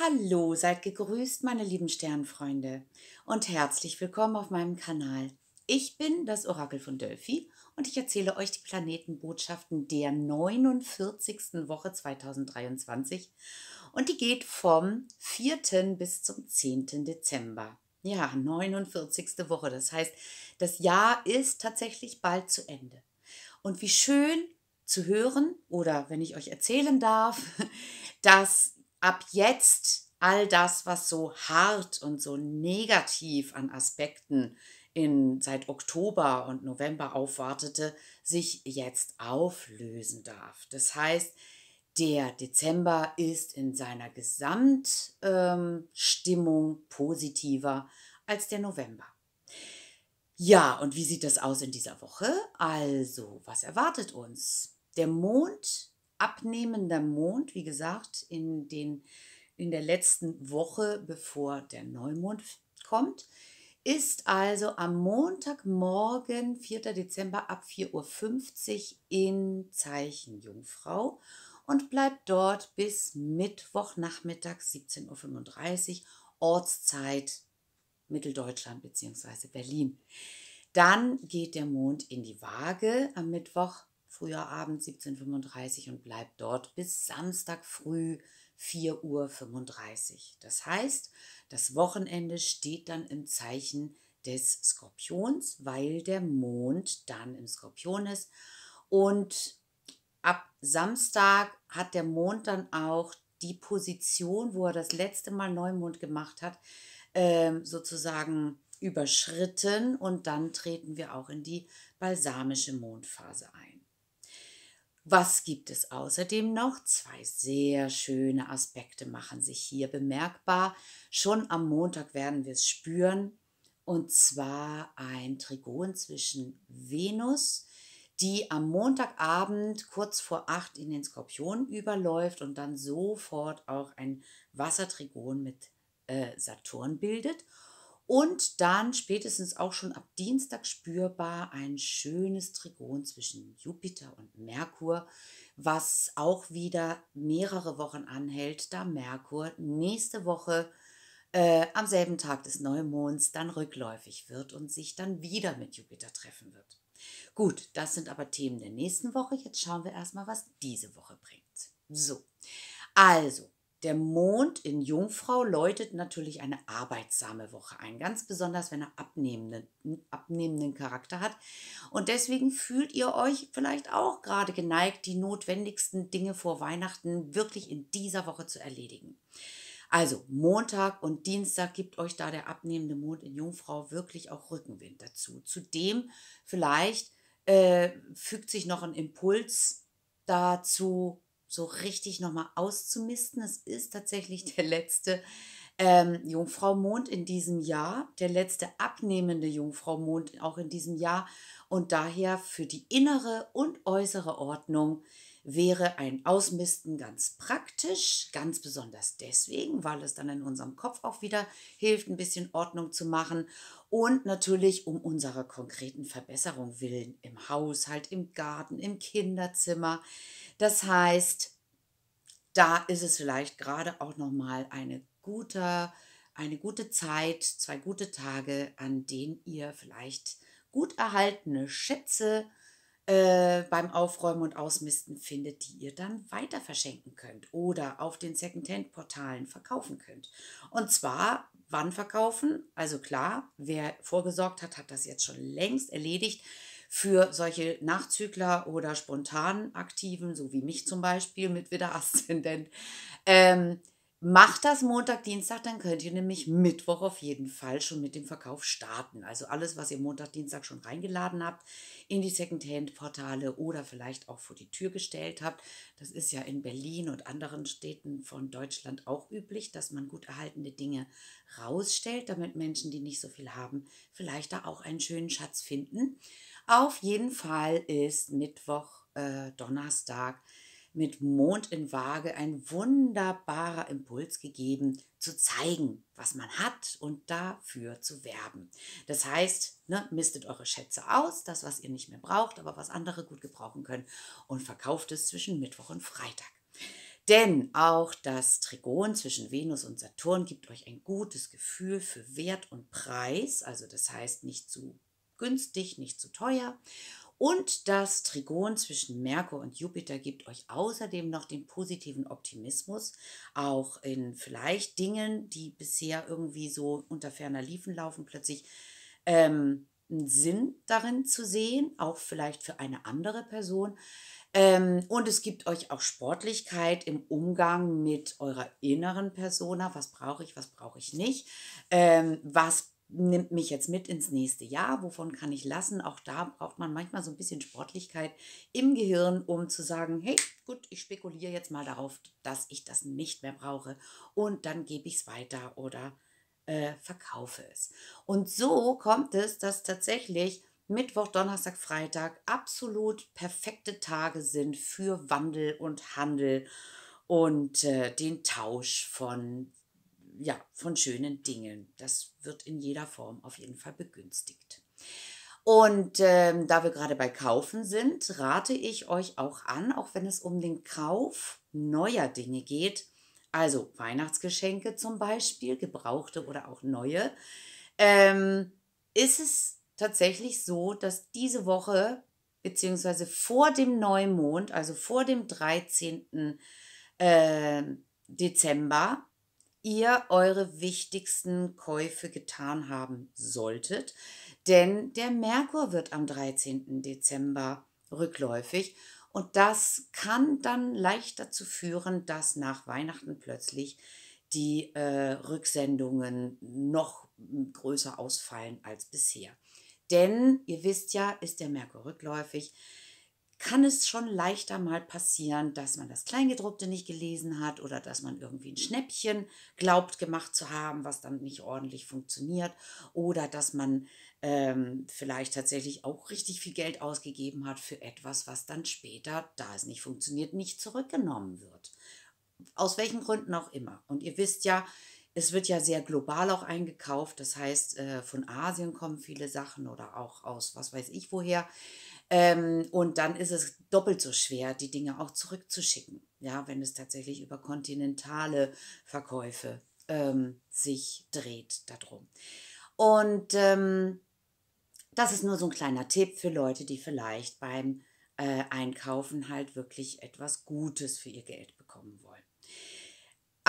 Hallo, seid gegrüßt, meine lieben Sternfreunde und herzlich willkommen auf meinem Kanal. Ich bin das Orakel von Delphi und ich erzähle euch die Planetenbotschaften der 49. Woche 2023 und die geht vom 4. bis zum 10. Dezember. Ja, 49. Woche, das heißt, das Jahr ist tatsächlich bald zu Ende. Und wie schön zu hören oder wenn ich euch erzählen darf, dass ab jetzt all das, was so hart und so negativ an Aspekten in, seit Oktober und November aufwartete, sich jetzt auflösen darf. Das heißt, der Dezember ist in seiner Gesamtstimmung ähm, positiver als der November. Ja, und wie sieht das aus in dieser Woche? Also, was erwartet uns? Der Mond abnehmender Mond, wie gesagt, in, den, in der letzten Woche, bevor der Neumond kommt, ist also am Montagmorgen, 4. Dezember ab 4.50 Uhr in Zeichen Jungfrau und bleibt dort bis Mittwochnachmittag 17.35 Uhr Ortszeit Mitteldeutschland bzw. Berlin. Dann geht der Mond in die Waage am Mittwoch früher Abend 17.35 und bleibt dort bis Samstag früh 4.35 Uhr. Das heißt, das Wochenende steht dann im Zeichen des Skorpions, weil der Mond dann im Skorpion ist. Und ab Samstag hat der Mond dann auch die Position, wo er das letzte Mal Neumond gemacht hat, ähm, sozusagen überschritten und dann treten wir auch in die balsamische Mondphase ein. Was gibt es außerdem noch? Zwei sehr schöne Aspekte machen sich hier bemerkbar. Schon am Montag werden wir es spüren. Und zwar ein Trigon zwischen Venus, die am Montagabend kurz vor acht in den Skorpion überläuft und dann sofort auch ein Wassertrigon mit äh, Saturn bildet und dann spätestens auch schon ab Dienstag spürbar ein schönes Trigon zwischen Jupiter und Merkur, was auch wieder mehrere Wochen anhält, da Merkur nächste Woche äh, am selben Tag des Neumonds dann rückläufig wird und sich dann wieder mit Jupiter treffen wird. Gut, das sind aber Themen der nächsten Woche. Jetzt schauen wir erstmal, was diese Woche bringt. So, also der Mond in Jungfrau läutet natürlich eine arbeitsame Woche ein, ganz besonders wenn er abnehmenden, abnehmenden Charakter hat. Und deswegen fühlt ihr euch vielleicht auch gerade geneigt, die notwendigsten Dinge vor Weihnachten wirklich in dieser Woche zu erledigen. Also Montag und Dienstag gibt euch da der abnehmende Mond in Jungfrau wirklich auch Rückenwind dazu. Zudem vielleicht äh, fügt sich noch ein Impuls dazu so richtig nochmal auszumisten. Es ist tatsächlich der letzte ähm, Jungfrau Mond in diesem Jahr, der letzte abnehmende Jungfrau Mond auch in diesem Jahr und daher für die innere und äußere Ordnung wäre ein Ausmisten ganz praktisch, ganz besonders deswegen, weil es dann in unserem Kopf auch wieder hilft, ein bisschen Ordnung zu machen und natürlich um unserer konkreten Verbesserung willen im Haushalt, im Garten, im Kinderzimmer. Das heißt, da ist es vielleicht gerade auch noch mal eine gute eine gute Zeit, zwei gute Tage, an denen ihr vielleicht gut erhaltene Schätze äh, beim Aufräumen und Ausmisten findet, die ihr dann weiter verschenken könnt oder auf den Secondhand-Portalen verkaufen könnt. Und zwar wann verkaufen? Also klar, wer vorgesorgt hat, hat das jetzt schon längst erledigt. Für solche Nachzügler oder spontan Aktiven, so wie mich zum Beispiel mit Widderaszendent, ähm, Macht das Montag, Dienstag, dann könnt ihr nämlich Mittwoch auf jeden Fall schon mit dem Verkauf starten. Also alles, was ihr Montag, Dienstag schon reingeladen habt in die Secondhand-Portale oder vielleicht auch vor die Tür gestellt habt. Das ist ja in Berlin und anderen Städten von Deutschland auch üblich, dass man gut erhaltene Dinge rausstellt, damit Menschen, die nicht so viel haben, vielleicht da auch einen schönen Schatz finden. Auf jeden Fall ist Mittwoch, äh, Donnerstag, mit Mond in Waage ein wunderbarer Impuls gegeben, zu zeigen, was man hat und dafür zu werben. Das heißt, ne, mistet eure Schätze aus, das, was ihr nicht mehr braucht, aber was andere gut gebrauchen können und verkauft es zwischen Mittwoch und Freitag. Denn auch das Trigon zwischen Venus und Saturn gibt euch ein gutes Gefühl für Wert und Preis, also das heißt nicht zu günstig, nicht zu teuer und das Trigon zwischen Merkur und Jupiter gibt euch außerdem noch den positiven Optimismus, auch in vielleicht Dingen, die bisher irgendwie so unter ferner Liefen laufen, plötzlich ähm, einen Sinn darin zu sehen, auch vielleicht für eine andere Person. Ähm, und es gibt euch auch Sportlichkeit im Umgang mit eurer inneren Persona. Was brauche ich, was brauche ich nicht? Ähm, was nimmt mich jetzt mit ins nächste Jahr, wovon kann ich lassen. Auch da braucht man manchmal so ein bisschen Sportlichkeit im Gehirn, um zu sagen, hey, gut, ich spekuliere jetzt mal darauf, dass ich das nicht mehr brauche und dann gebe ich es weiter oder äh, verkaufe es. Und so kommt es, dass tatsächlich Mittwoch, Donnerstag, Freitag absolut perfekte Tage sind für Wandel und Handel und äh, den Tausch von ja, von schönen Dingen. Das wird in jeder Form auf jeden Fall begünstigt. Und ähm, da wir gerade bei Kaufen sind, rate ich euch auch an, auch wenn es um den Kauf neuer Dinge geht, also Weihnachtsgeschenke zum Beispiel, gebrauchte oder auch neue, ähm, ist es tatsächlich so, dass diese Woche beziehungsweise vor dem Neumond, also vor dem 13. Äh, Dezember, ihr eure wichtigsten Käufe getan haben solltet, denn der Merkur wird am 13. Dezember rückläufig und das kann dann leicht dazu führen, dass nach Weihnachten plötzlich die äh, Rücksendungen noch hm, größer ausfallen als bisher. Denn ihr wisst ja, ist der Merkur rückläufig, kann es schon leichter mal passieren, dass man das Kleingedruckte nicht gelesen hat oder dass man irgendwie ein Schnäppchen glaubt gemacht zu haben, was dann nicht ordentlich funktioniert oder dass man ähm, vielleicht tatsächlich auch richtig viel Geld ausgegeben hat für etwas, was dann später, da es nicht funktioniert, nicht zurückgenommen wird. Aus welchen Gründen auch immer. Und ihr wisst ja, es wird ja sehr global auch eingekauft, das heißt, äh, von Asien kommen viele Sachen oder auch aus was weiß ich woher. Ähm, und dann ist es doppelt so schwer, die Dinge auch zurückzuschicken, ja, wenn es tatsächlich über kontinentale Verkäufe ähm, sich dreht darum. Und ähm, das ist nur so ein kleiner Tipp für Leute, die vielleicht beim äh, Einkaufen halt wirklich etwas Gutes für ihr Geld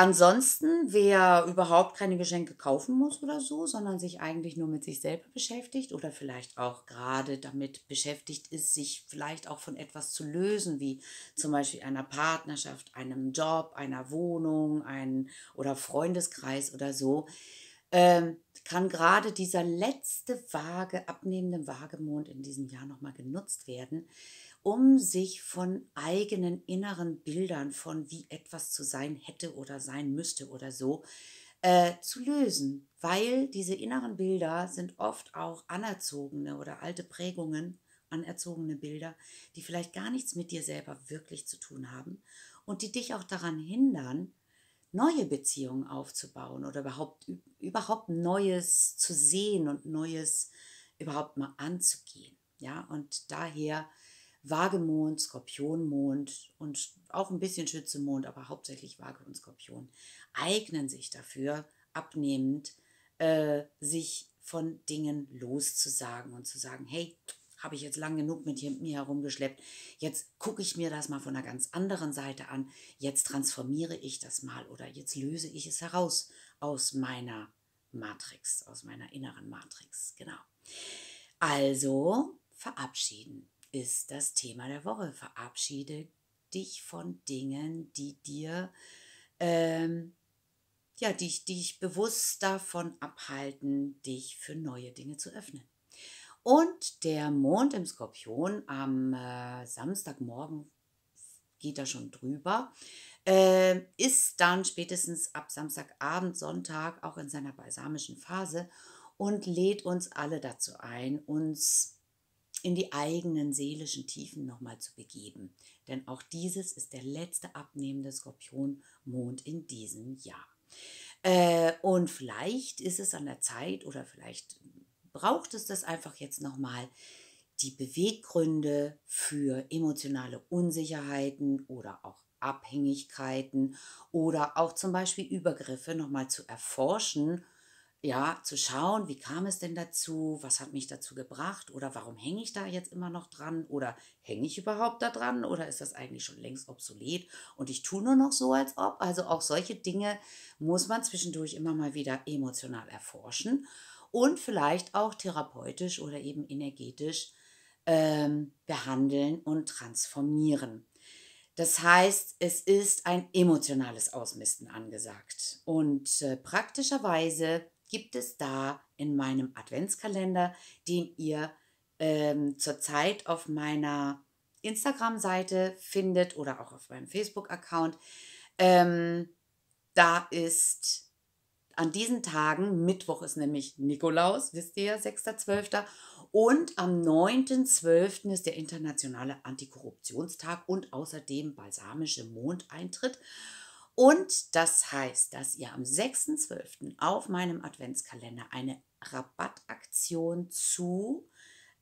Ansonsten, wer überhaupt keine Geschenke kaufen muss oder so, sondern sich eigentlich nur mit sich selber beschäftigt oder vielleicht auch gerade damit beschäftigt ist, sich vielleicht auch von etwas zu lösen, wie zum Beispiel einer Partnerschaft, einem Job, einer Wohnung ein, oder Freundeskreis oder so, ähm, kann gerade dieser letzte Waage, abnehmende Waagemond in diesem Jahr nochmal genutzt werden, um sich von eigenen inneren Bildern von wie etwas zu sein hätte oder sein müsste oder so äh, zu lösen, weil diese inneren Bilder sind oft auch anerzogene oder alte Prägungen, anerzogene Bilder, die vielleicht gar nichts mit dir selber wirklich zu tun haben und die dich auch daran hindern, neue Beziehungen aufzubauen oder überhaupt, überhaupt Neues zu sehen und Neues überhaupt mal anzugehen. Ja, und daher Waagemond, Skorpionmond und auch ein bisschen Schützemond, aber hauptsächlich Waage und Skorpion, eignen sich dafür, abnehmend äh, sich von Dingen loszusagen und zu sagen, hey, habe ich jetzt lang genug mit mir herumgeschleppt. Jetzt gucke ich mir das mal von einer ganz anderen Seite an. Jetzt transformiere ich das mal oder jetzt löse ich es heraus aus meiner Matrix, aus meiner inneren Matrix. Genau. Also verabschieden ist das Thema der Woche. Verabschiede dich von Dingen, die dir, ähm, ja, dich, dich bewusst davon abhalten, dich für neue Dinge zu öffnen. Und der Mond im Skorpion am äh, Samstagmorgen geht da schon drüber, äh, ist dann spätestens ab Samstagabend, Sonntag auch in seiner balsamischen Phase und lädt uns alle dazu ein, uns zu in die eigenen seelischen Tiefen nochmal zu begeben. Denn auch dieses ist der letzte abnehmende Skorpionmond in diesem Jahr. Äh, und vielleicht ist es an der Zeit oder vielleicht braucht es das einfach jetzt nochmal, die Beweggründe für emotionale Unsicherheiten oder auch Abhängigkeiten oder auch zum Beispiel Übergriffe nochmal zu erforschen ja, zu schauen, wie kam es denn dazu, was hat mich dazu gebracht oder warum hänge ich da jetzt immer noch dran oder hänge ich überhaupt da dran oder ist das eigentlich schon längst obsolet und ich tue nur noch so, als ob. Also auch solche Dinge muss man zwischendurch immer mal wieder emotional erforschen und vielleicht auch therapeutisch oder eben energetisch ähm, behandeln und transformieren. Das heißt, es ist ein emotionales Ausmisten angesagt und äh, praktischerweise gibt es da in meinem Adventskalender, den ihr ähm, zurzeit auf meiner Instagram-Seite findet oder auch auf meinem Facebook-Account. Ähm, da ist an diesen Tagen, Mittwoch ist nämlich Nikolaus, wisst ihr, ja, 6.12. Und am 9.12. ist der internationale Antikorruptionstag und außerdem balsamische Mondeintritt. Und das heißt, dass ihr am 6.12. auf meinem Adventskalender eine Rabattaktion zu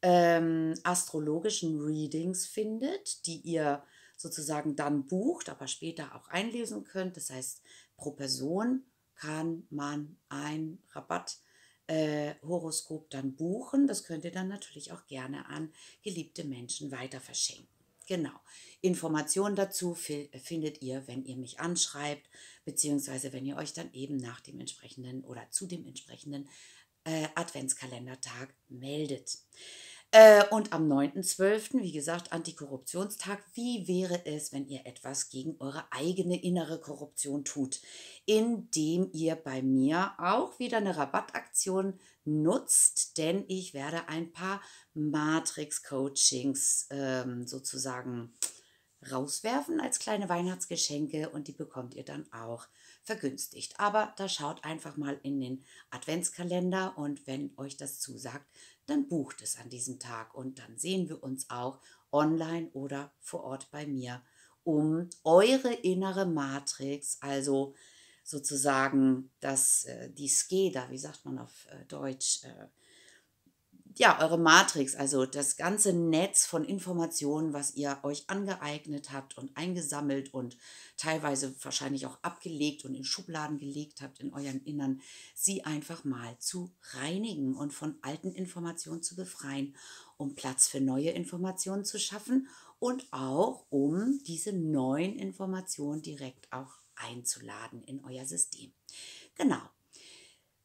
ähm, astrologischen Readings findet, die ihr sozusagen dann bucht, aber später auch einlesen könnt. Das heißt, pro Person kann man ein Rabatthoroskop äh, dann buchen. Das könnt ihr dann natürlich auch gerne an geliebte Menschen weiter verschenken. Genau. Informationen dazu äh, findet ihr, wenn ihr mich anschreibt, beziehungsweise wenn ihr euch dann eben nach dem entsprechenden oder zu dem entsprechenden äh, Adventskalendertag meldet. Äh, und am 9.12., wie gesagt, Antikorruptionstag. Wie wäre es, wenn ihr etwas gegen eure eigene innere Korruption tut, indem ihr bei mir auch wieder eine Rabattaktion nutzt, denn ich werde ein paar Matrix-Coachings ähm, sozusagen rauswerfen als kleine Weihnachtsgeschenke und die bekommt ihr dann auch vergünstigt. Aber da schaut einfach mal in den Adventskalender und wenn euch das zusagt, dann bucht es an diesem Tag und dann sehen wir uns auch online oder vor Ort bei mir, um eure innere Matrix, also sozusagen das, äh, die Skeda, wie sagt man auf äh, Deutsch, äh, ja, eure Matrix, also das ganze Netz von Informationen, was ihr euch angeeignet habt und eingesammelt und teilweise wahrscheinlich auch abgelegt und in Schubladen gelegt habt in eurem Innern, sie einfach mal zu reinigen und von alten Informationen zu befreien, um Platz für neue Informationen zu schaffen und auch um diese neuen Informationen direkt auch einzuladen in euer System. Genau.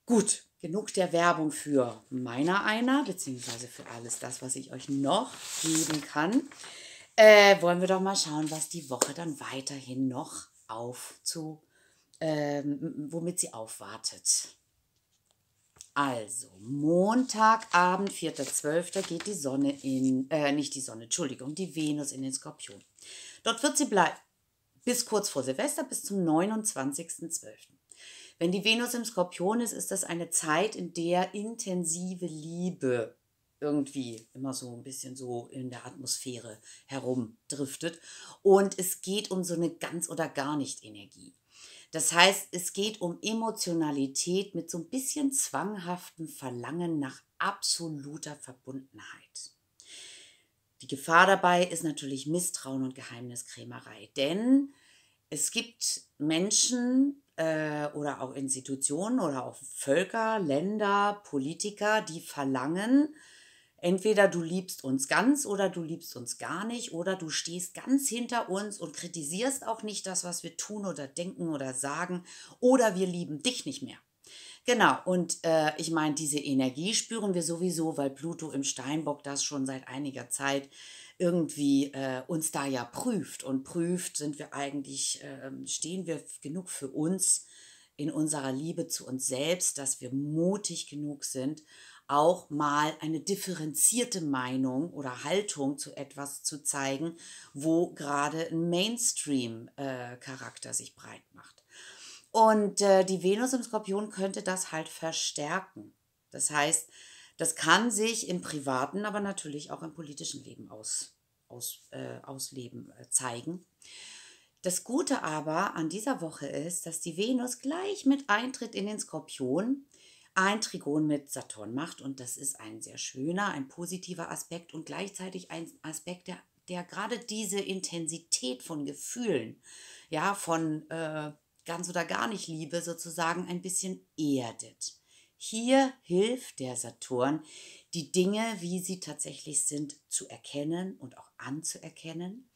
Gut, genug der Werbung für meiner einer, beziehungsweise für alles das, was ich euch noch geben kann. Äh, wollen wir doch mal schauen, was die Woche dann weiterhin noch aufzu, ähm, womit sie aufwartet. Also, Montagabend, 4.12., geht die Sonne in, äh, nicht die Sonne, Entschuldigung, die Venus in den Skorpion. Dort wird sie bleiben bis kurz vor Silvester, bis zum 29.12. Wenn die Venus im Skorpion ist, ist das eine Zeit, in der intensive Liebe irgendwie immer so ein bisschen so in der Atmosphäre herumdriftet. Und es geht um so eine ganz oder gar nicht Energie. Das heißt, es geht um Emotionalität mit so ein bisschen zwanghaften Verlangen nach absoluter Verbundenheit. Die Gefahr dabei ist natürlich Misstrauen und Geheimniskrämerei, denn es gibt Menschen, äh, oder auch Institutionen oder auch Völker, Länder, Politiker, die verlangen, entweder du liebst uns ganz oder du liebst uns gar nicht oder du stehst ganz hinter uns und kritisierst auch nicht das, was wir tun oder denken oder sagen oder wir lieben dich nicht mehr. Genau, und äh, ich meine, diese Energie spüren wir sowieso, weil Pluto im Steinbock das schon seit einiger Zeit äh, irgendwie äh, uns da ja prüft und prüft, sind wir eigentlich, äh, stehen wir genug für uns in unserer Liebe zu uns selbst, dass wir mutig genug sind, auch mal eine differenzierte Meinung oder Haltung zu etwas zu zeigen, wo gerade ein Mainstream-Charakter äh, sich breit macht. Und äh, die Venus im Skorpion könnte das halt verstärken. Das heißt, das kann sich im privaten, aber natürlich auch im politischen Leben aus, aus, äh, ausleben, äh, zeigen. Das Gute aber an dieser Woche ist, dass die Venus gleich mit Eintritt in den Skorpion ein Trigon mit Saturn macht und das ist ein sehr schöner, ein positiver Aspekt und gleichzeitig ein Aspekt, der, der gerade diese Intensität von Gefühlen, ja, von äh, ganz oder gar nicht Liebe sozusagen ein bisschen erdet. Hier hilft der Saturn, die Dinge, wie sie tatsächlich sind, zu erkennen und auch anzuerkennen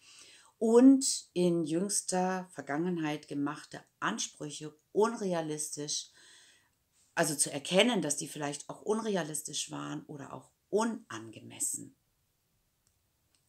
und in jüngster Vergangenheit gemachte Ansprüche unrealistisch, also zu erkennen, dass die vielleicht auch unrealistisch waren oder auch unangemessen.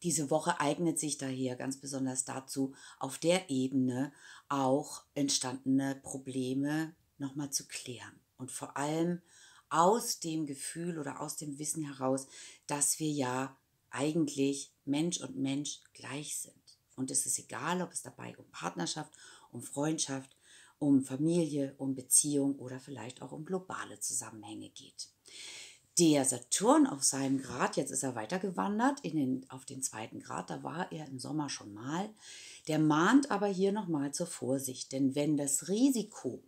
Diese Woche eignet sich daher ganz besonders dazu, auf der Ebene auch entstandene Probleme nochmal zu klären und vor allem aus dem Gefühl oder aus dem Wissen heraus, dass wir ja eigentlich Mensch und Mensch gleich sind. Und es ist egal, ob es dabei um Partnerschaft, um Freundschaft, um Familie, um Beziehung oder vielleicht auch um globale Zusammenhänge geht. Der Saturn auf seinem Grad, jetzt ist er weitergewandert in den, auf den zweiten Grad, da war er im Sommer schon mal, der mahnt aber hier nochmal zur Vorsicht, denn wenn das Risiko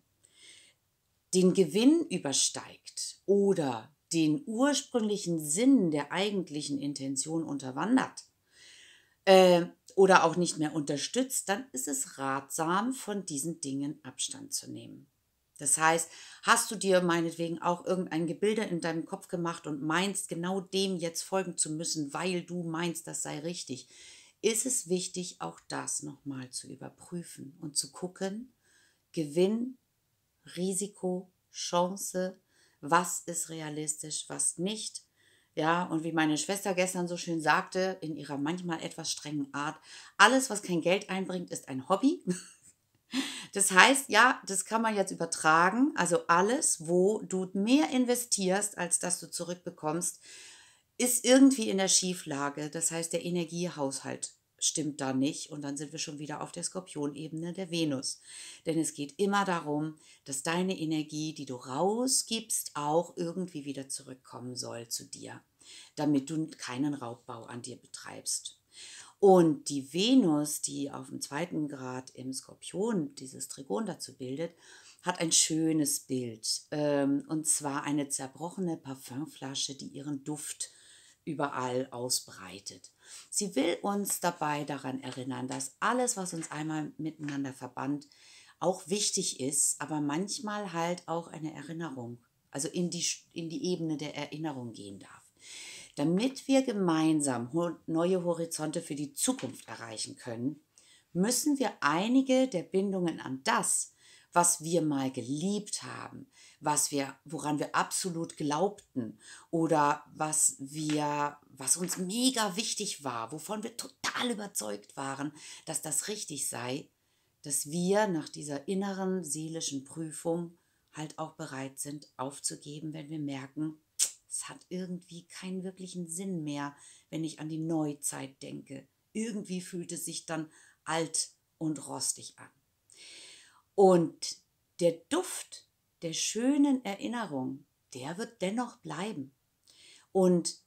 den Gewinn übersteigt oder den ursprünglichen Sinn der eigentlichen Intention unterwandert äh, oder auch nicht mehr unterstützt, dann ist es ratsam, von diesen Dingen Abstand zu nehmen. Das heißt, hast du dir meinetwegen auch irgendein Gebilde in deinem Kopf gemacht und meinst genau dem jetzt folgen zu müssen, weil du meinst, das sei richtig, ist es wichtig, auch das nochmal zu überprüfen und zu gucken, Gewinn Risiko, Chance, was ist realistisch, was nicht. Ja, und wie meine Schwester gestern so schön sagte, in ihrer manchmal etwas strengen Art, alles, was kein Geld einbringt, ist ein Hobby. Das heißt, ja, das kann man jetzt übertragen. Also alles, wo du mehr investierst, als dass du zurückbekommst, ist irgendwie in der Schieflage. Das heißt, der Energiehaushalt stimmt da nicht und dann sind wir schon wieder auf der Skorpionebene der Venus. Denn es geht immer darum, dass deine Energie, die du rausgibst, auch irgendwie wieder zurückkommen soll zu dir, damit du keinen Raubbau an dir betreibst. Und die Venus, die auf dem zweiten Grad im Skorpion dieses Trigon dazu bildet, hat ein schönes Bild. Ähm, und zwar eine zerbrochene Parfümflasche, die ihren Duft überall ausbreitet. Sie will uns dabei daran erinnern, dass alles, was uns einmal miteinander verband, auch wichtig ist, aber manchmal halt auch eine Erinnerung, also in die, in die Ebene der Erinnerung gehen darf damit wir gemeinsam neue Horizonte für die Zukunft erreichen können, müssen wir einige der Bindungen an das, was wir mal geliebt haben, was wir, woran wir absolut glaubten oder was wir, was uns mega wichtig war, wovon wir total überzeugt waren, dass das richtig sei, dass wir nach dieser inneren seelischen Prüfung halt auch bereit sind aufzugeben, wenn wir merken, es hat irgendwie keinen wirklichen Sinn mehr, wenn ich an die Neuzeit denke. Irgendwie fühlt es sich dann alt und rostig an. Und der Duft der schönen Erinnerung, der wird dennoch bleiben. Und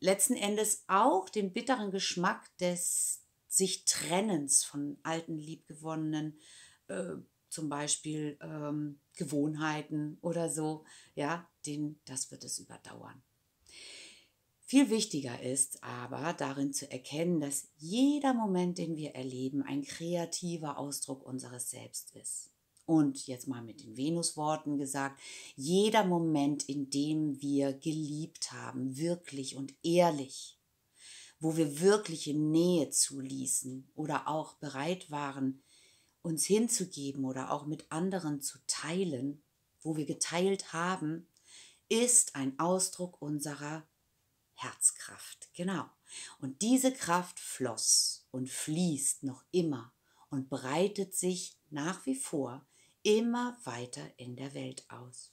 letzten Endes auch den bitteren Geschmack des sich Trennens von alten, liebgewonnenen, äh, zum Beispiel ähm, Gewohnheiten oder so, ja, den, das wird es überdauern. Viel wichtiger ist aber darin zu erkennen, dass jeder Moment, den wir erleben, ein kreativer Ausdruck unseres Selbst ist. Und jetzt mal mit den Venus-Worten gesagt, jeder Moment, in dem wir geliebt haben, wirklich und ehrlich, wo wir wirkliche Nähe zuließen oder auch bereit waren, uns hinzugeben oder auch mit anderen zu teilen, wo wir geteilt haben, ist ein Ausdruck unserer Herzkraft. Genau. Und diese Kraft floss und fließt noch immer und breitet sich nach wie vor immer weiter in der Welt aus.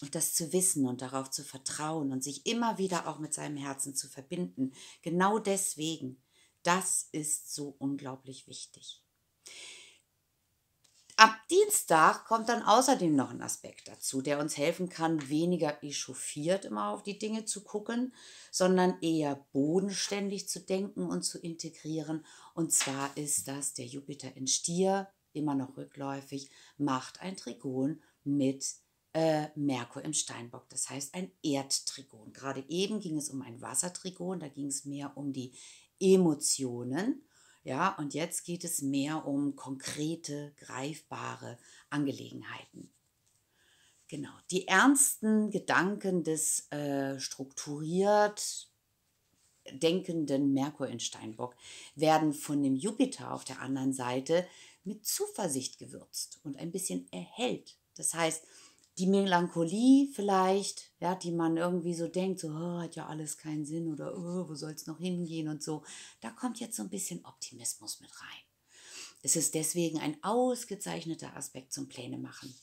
Und das zu wissen und darauf zu vertrauen und sich immer wieder auch mit seinem Herzen zu verbinden, genau deswegen, das ist so unglaublich wichtig. Ab Dienstag kommt dann außerdem noch ein Aspekt dazu, der uns helfen kann, weniger echauffiert immer auf die Dinge zu gucken, sondern eher bodenständig zu denken und zu integrieren. Und zwar ist das der Jupiter in Stier, immer noch rückläufig, macht ein Trigon mit äh, Merkur im Steinbock, das heißt ein Erdtrigon. Gerade eben ging es um ein Wassertrigon, da ging es mehr um die Emotionen. Ja, und jetzt geht es mehr um konkrete, greifbare Angelegenheiten. Genau, die ernsten Gedanken des äh, strukturiert denkenden Merkur in Steinbock werden von dem Jupiter auf der anderen Seite mit Zuversicht gewürzt und ein bisschen erhellt. Das heißt, die Melancholie vielleicht, ja, die man irgendwie so denkt, so oh, hat ja alles keinen Sinn oder oh, wo soll es noch hingehen und so, da kommt jetzt so ein bisschen Optimismus mit rein. Es ist deswegen ein ausgezeichneter Aspekt zum Pläne machen.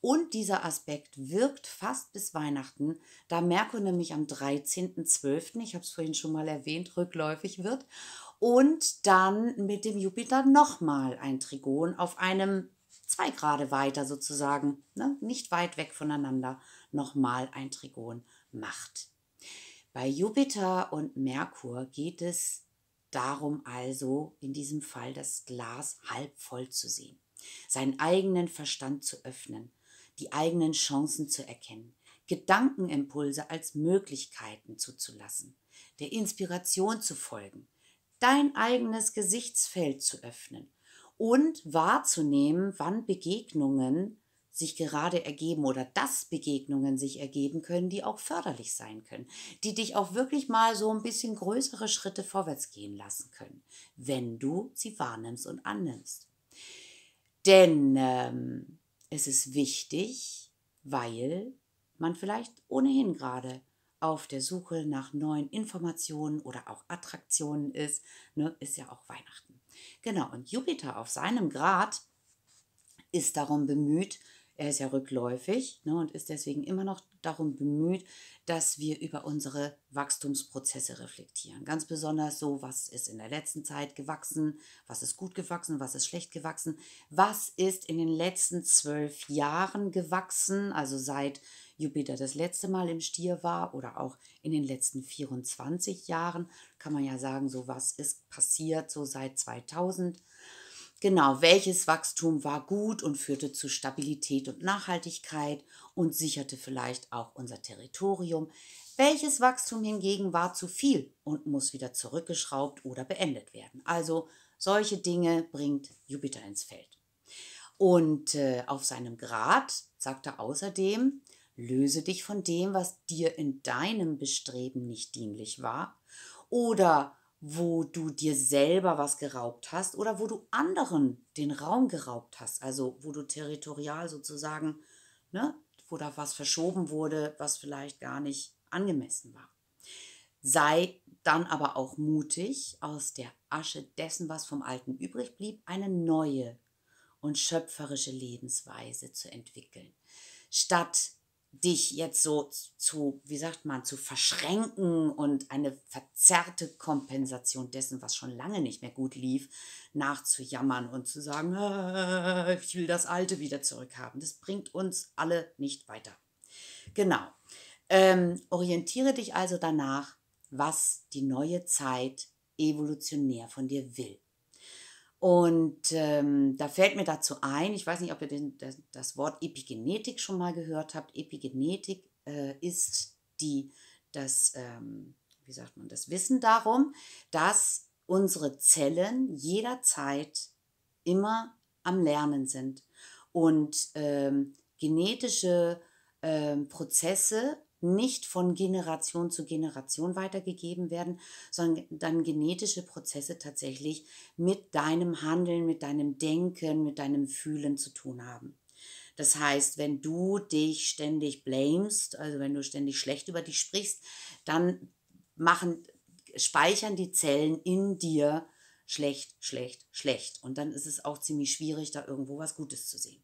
Und dieser Aspekt wirkt fast bis Weihnachten, da Merkur nämlich am 13.12., ich habe es vorhin schon mal erwähnt, rückläufig wird und dann mit dem Jupiter nochmal ein Trigon auf einem zwei Grade weiter sozusagen, ne, nicht weit weg voneinander, nochmal ein Trigon macht. Bei Jupiter und Merkur geht es darum also, in diesem Fall das Glas halb voll zu sehen, seinen eigenen Verstand zu öffnen, die eigenen Chancen zu erkennen, Gedankenimpulse als Möglichkeiten zuzulassen, der Inspiration zu folgen, dein eigenes Gesichtsfeld zu öffnen und wahrzunehmen, wann Begegnungen sich gerade ergeben oder dass Begegnungen sich ergeben können, die auch förderlich sein können, die dich auch wirklich mal so ein bisschen größere Schritte vorwärts gehen lassen können, wenn du sie wahrnimmst und annimmst. Denn ähm, es ist wichtig, weil man vielleicht ohnehin gerade auf der Suche nach neuen Informationen oder auch Attraktionen ist, ne, ist ja auch Weihnachten. Genau, und Jupiter auf seinem Grad ist darum bemüht, er ist ja rückläufig ne, und ist deswegen immer noch darum bemüht, dass wir über unsere Wachstumsprozesse reflektieren. Ganz besonders so, was ist in der letzten Zeit gewachsen, was ist gut gewachsen, was ist schlecht gewachsen, was ist in den letzten zwölf Jahren gewachsen, also seit Jupiter das letzte Mal im Stier war oder auch in den letzten 24 Jahren, kann man ja sagen, so was ist passiert, so seit 2000. Genau, welches Wachstum war gut und führte zu Stabilität und Nachhaltigkeit und sicherte vielleicht auch unser Territorium? Welches Wachstum hingegen war zu viel und muss wieder zurückgeschraubt oder beendet werden? Also solche Dinge bringt Jupiter ins Feld. Und äh, auf seinem Grad sagt er außerdem, löse dich von dem, was dir in deinem Bestreben nicht dienlich war oder wo du dir selber was geraubt hast oder wo du anderen den Raum geraubt hast, also wo du territorial sozusagen, ne, wo da was verschoben wurde, was vielleicht gar nicht angemessen war. Sei dann aber auch mutig, aus der Asche dessen, was vom Alten übrig blieb, eine neue und schöpferische Lebensweise zu entwickeln. Statt dich jetzt so zu, wie sagt man, zu verschränken und eine verzerrte Kompensation dessen, was schon lange nicht mehr gut lief, nachzujammern und zu sagen, äh, ich will das Alte wieder zurückhaben. Das bringt uns alle nicht weiter. Genau. Ähm, orientiere dich also danach, was die neue Zeit evolutionär von dir will. Und ähm, da fällt mir dazu ein, ich weiß nicht, ob ihr den, das, das Wort Epigenetik schon mal gehört habt. Epigenetik äh, ist die, das, ähm, wie sagt man, das Wissen darum, dass unsere Zellen jederzeit immer am Lernen sind und ähm, genetische ähm, Prozesse nicht von Generation zu Generation weitergegeben werden, sondern dann genetische Prozesse tatsächlich mit deinem Handeln, mit deinem Denken, mit deinem Fühlen zu tun haben. Das heißt, wenn du dich ständig blamest, also wenn du ständig schlecht über dich sprichst, dann machen, speichern die Zellen in dir schlecht, schlecht, schlecht. Und dann ist es auch ziemlich schwierig, da irgendwo was Gutes zu sehen.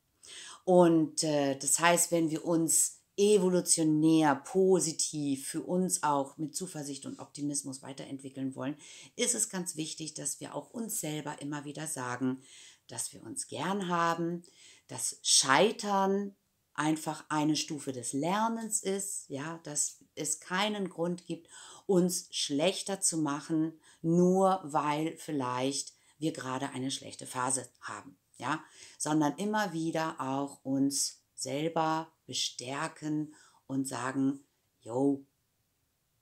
Und äh, das heißt, wenn wir uns evolutionär, positiv, für uns auch mit Zuversicht und Optimismus weiterentwickeln wollen, ist es ganz wichtig, dass wir auch uns selber immer wieder sagen, dass wir uns gern haben, dass Scheitern einfach eine Stufe des Lernens ist, ja, dass es keinen Grund gibt, uns schlechter zu machen, nur weil vielleicht wir gerade eine schlechte Phase haben, ja, sondern immer wieder auch uns selber bestärken und sagen, yo,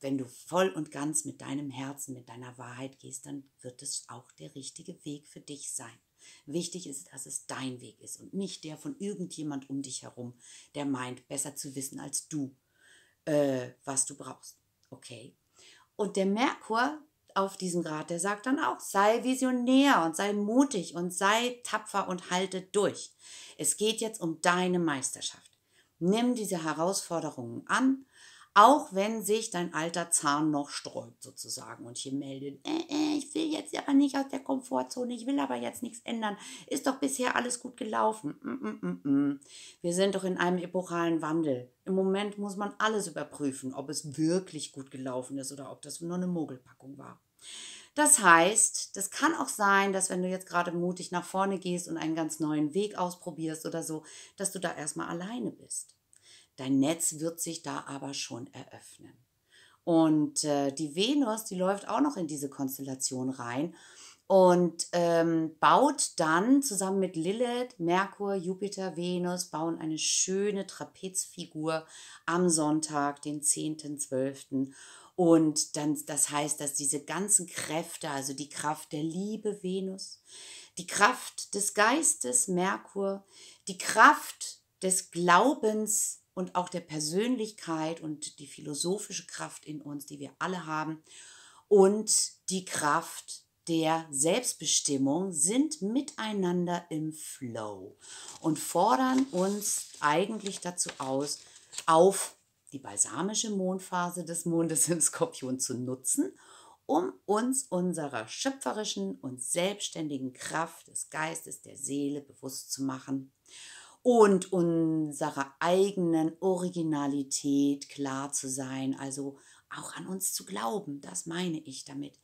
wenn du voll und ganz mit deinem Herzen, mit deiner Wahrheit gehst, dann wird es auch der richtige Weg für dich sein. Wichtig ist, dass es dein Weg ist und nicht der von irgendjemand um dich herum, der meint, besser zu wissen als du, äh, was du brauchst. Okay? Und der Merkur auf diesen Grad, der sagt dann auch, sei visionär und sei mutig und sei tapfer und halte durch. Es geht jetzt um deine Meisterschaft. Nimm diese Herausforderungen an, auch wenn sich dein alter Zahn noch sträubt sozusagen und hier meldet, äh, äh, ich will jetzt aber nicht aus der Komfortzone, ich will aber jetzt nichts ändern, ist doch bisher alles gut gelaufen. Mm, mm, mm, mm, Wir sind doch in einem epochalen Wandel. Im Moment muss man alles überprüfen, ob es wirklich gut gelaufen ist oder ob das nur eine Mogelpackung war. Das heißt, das kann auch sein, dass wenn du jetzt gerade mutig nach vorne gehst und einen ganz neuen Weg ausprobierst oder so, dass du da erstmal alleine bist. Dein Netz wird sich da aber schon eröffnen. Und äh, die Venus, die läuft auch noch in diese Konstellation rein und ähm, baut dann zusammen mit Lilith, Merkur, Jupiter, Venus, bauen eine schöne Trapezfigur am Sonntag, den 10.12. Und dann, das heißt, dass diese ganzen Kräfte, also die Kraft der Liebe Venus, die Kraft des Geistes Merkur, die Kraft des Glaubens und auch der Persönlichkeit und die philosophische Kraft in uns, die wir alle haben, und die Kraft der Selbstbestimmung sind miteinander im Flow und fordern uns eigentlich dazu aus, auf die balsamische Mondphase des Mondes im Skorpion zu nutzen, um uns unserer schöpferischen und selbstständigen Kraft des Geistes, der Seele bewusst zu machen und unserer eigenen Originalität klar zu sein, also auch an uns zu glauben, das meine ich damit.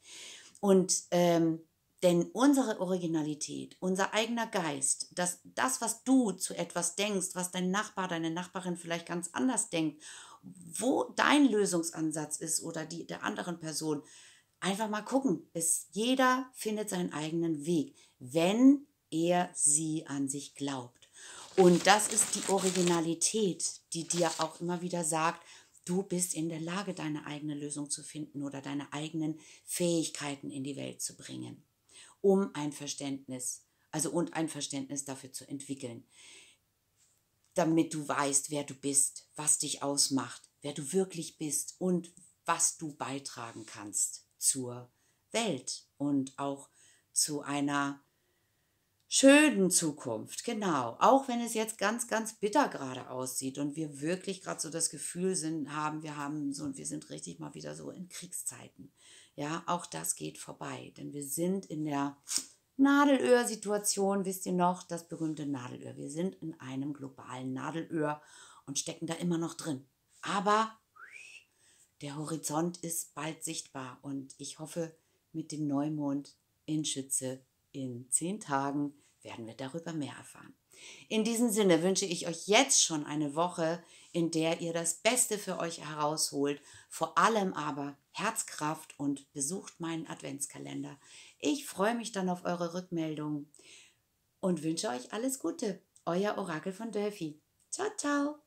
Und ähm, denn unsere Originalität, unser eigener Geist, das, das, was du zu etwas denkst, was dein Nachbar, deine Nachbarin vielleicht ganz anders denkt wo dein Lösungsansatz ist oder die der anderen Person. Einfach mal gucken. Es, jeder findet seinen eigenen Weg, wenn er sie an sich glaubt. Und das ist die Originalität, die dir auch immer wieder sagt, du bist in der Lage, deine eigene Lösung zu finden oder deine eigenen Fähigkeiten in die Welt zu bringen, um ein Verständnis, also und ein Verständnis dafür zu entwickeln damit du weißt, wer du bist, was dich ausmacht, wer du wirklich bist und was du beitragen kannst zur Welt und auch zu einer schönen Zukunft. Genau, auch wenn es jetzt ganz, ganz bitter gerade aussieht und wir wirklich gerade so das Gefühl sind, haben, wir haben so und wir sind richtig mal wieder so in Kriegszeiten. Ja, auch das geht vorbei, denn wir sind in der Nadelöhr-Situation, wisst ihr noch, das berühmte Nadelöhr. Wir sind in einem globalen Nadelöhr und stecken da immer noch drin. Aber der Horizont ist bald sichtbar und ich hoffe, mit dem Neumond in Schütze in zehn Tagen werden wir darüber mehr erfahren. In diesem Sinne wünsche ich euch jetzt schon eine Woche, in der ihr das Beste für euch herausholt, vor allem aber Herzkraft und besucht meinen Adventskalender. Ich freue mich dann auf eure Rückmeldung und wünsche euch alles Gute. Euer Orakel von Delphi. Ciao, ciao.